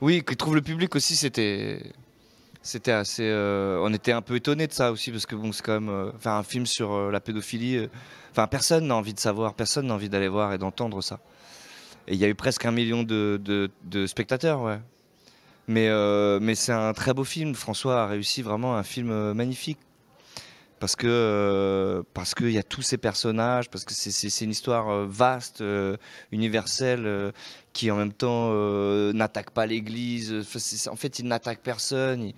Oui, qu'ils trouve le public aussi, c'était. C'était assez. Euh, on était un peu étonné de ça aussi, parce que bon, c'est quand même. Euh, un film sur euh, la pédophilie. Enfin, personne n'a envie de savoir, personne n'a envie d'aller voir et d'entendre ça. Et il y a eu presque un million de, spectateurs, ouais. Mais, mais c'est un très beau film. François a réussi vraiment un film magnifique, parce que euh, qu'il y a tous ces personnages, parce que c'est une histoire euh, vaste, euh, universelle, qui en même temps n'attaque pas l'Église. En fait, il n'attaque personne.